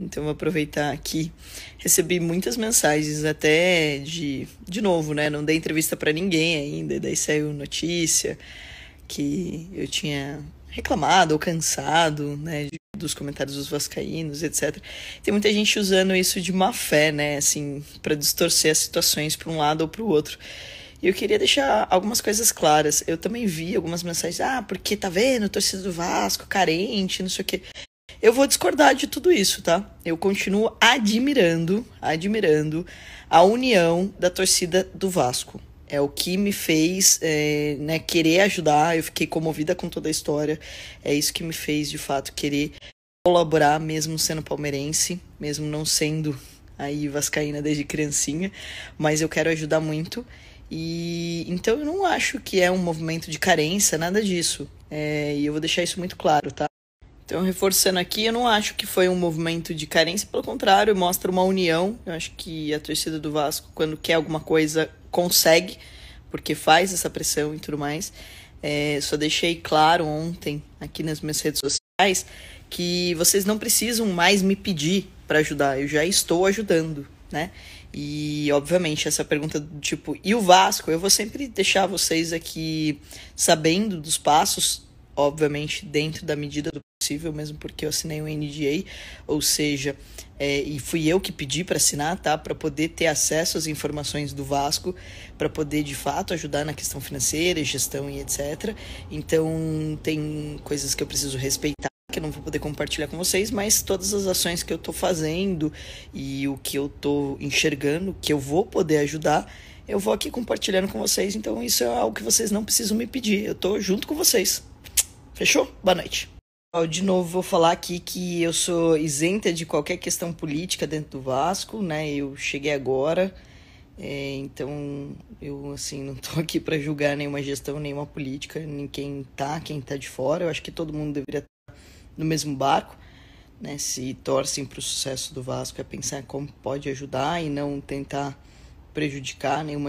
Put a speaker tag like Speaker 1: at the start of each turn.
Speaker 1: Então vou aproveitar aqui. Recebi muitas mensagens até de de novo, né? Não dei entrevista para ninguém ainda, daí saiu notícia que eu tinha reclamado ou cansado, né, dos comentários dos vascaínos, etc. Tem muita gente usando isso de má fé, né, assim, para distorcer as situações para um lado ou para o outro. E eu queria deixar algumas coisas claras. Eu também vi algumas mensagens, ah, porque tá vendo, torcida do Vasco, carente, não sei o quê. Eu vou discordar de tudo isso, tá? Eu continuo admirando, admirando a união da torcida do Vasco. É o que me fez é, né, querer ajudar. Eu fiquei comovida com toda a história. É isso que me fez, de fato, querer colaborar, mesmo sendo palmeirense, mesmo não sendo aí vascaína desde criancinha. Mas eu quero ajudar muito. E então eu não acho que é um movimento de carência, nada disso. É, e eu vou deixar isso muito claro, tá? Então, reforçando aqui, eu não acho que foi um movimento de carência, pelo contrário, mostra uma união. Eu acho que a torcida do Vasco, quando quer alguma coisa, consegue, porque faz essa pressão e tudo mais. É, só deixei claro ontem, aqui nas minhas redes sociais, que vocês não precisam mais me pedir para ajudar, eu já estou ajudando, né? E, obviamente, essa pergunta do tipo, e o Vasco? Eu vou sempre deixar vocês aqui sabendo dos passos, obviamente, dentro da medida do possível, mesmo porque eu assinei um NDA, ou seja, é, e fui eu que pedi para assinar, tá? Para poder ter acesso às informações do Vasco, para poder de fato ajudar na questão financeira, gestão e etc. Então, tem coisas que eu preciso respeitar que eu não vou poder compartilhar com vocês, mas todas as ações que eu estou fazendo e o que eu estou enxergando, que eu vou poder ajudar, eu vou aqui compartilhando com vocês. Então isso é algo que vocês não precisam me pedir. Eu estou junto com vocês. Fechou? Boa noite. De novo, vou falar aqui que eu sou isenta de qualquer questão política dentro do Vasco, né? Eu cheguei agora, é, então eu assim não tô aqui para julgar nenhuma gestão, nenhuma política, nem quem tá, quem tá de fora. Eu acho que todo mundo deveria estar tá no mesmo barco, né? Se torcem para o sucesso do Vasco é pensar como pode ajudar e não tentar prejudicar nenhuma